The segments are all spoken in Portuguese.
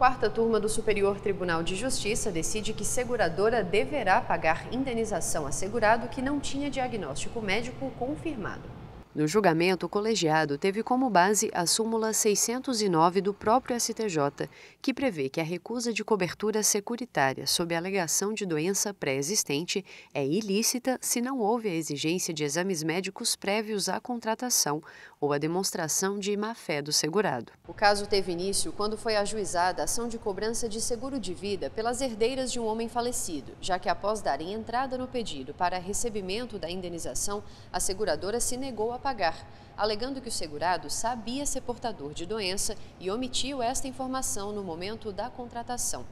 Quarta turma do Superior Tribunal de Justiça decide que seguradora deverá pagar indenização a segurado que não tinha diagnóstico médico confirmado. No julgamento, o colegiado teve como base a súmula 609 do próprio STJ, que prevê que a recusa de cobertura securitária sob alegação de doença pré-existente é ilícita se não houve a exigência de exames médicos prévios à contratação ou a demonstração de má-fé do segurado. O caso teve início quando foi ajuizada a ação de cobrança de seguro de vida pelas herdeiras de um homem falecido, já que após darem entrada no pedido para recebimento da indenização, a seguradora se negou a pagar pagar, alegando que o segurado sabia ser portador de doença e omitiu esta informação no momento da contratação.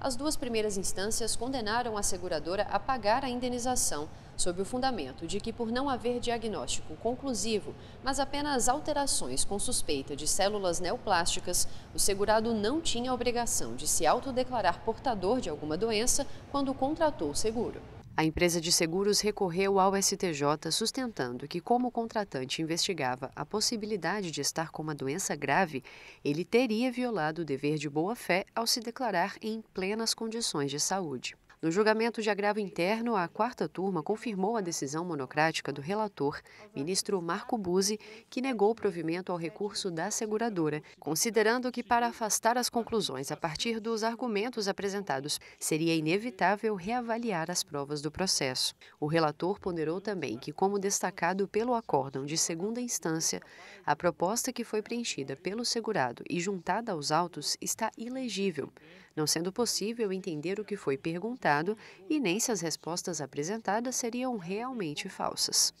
As duas primeiras instâncias condenaram a seguradora a pagar a indenização, sob o fundamento de que, por não haver diagnóstico conclusivo, mas apenas alterações com suspeita de células neoplásticas, o segurado não tinha a obrigação de se autodeclarar portador de alguma doença quando contratou o seguro. A empresa de seguros recorreu ao STJ, sustentando que, como o contratante investigava a possibilidade de estar com uma doença grave, ele teria violado o dever de boa-fé ao se declarar em plenas condições de saúde. No julgamento de agravo interno, a quarta turma confirmou a decisão monocrática do relator, ministro Marco Buzzi, que negou provimento ao recurso da seguradora, considerando que, para afastar as conclusões a partir dos argumentos apresentados, seria inevitável reavaliar as provas do processo. O relator ponderou também que, como destacado pelo acórdão de segunda instância, a proposta que foi preenchida pelo segurado e juntada aos autos está ilegível, não sendo possível entender o que foi perguntado Estado e nem se as respostas apresentadas seriam realmente falsas.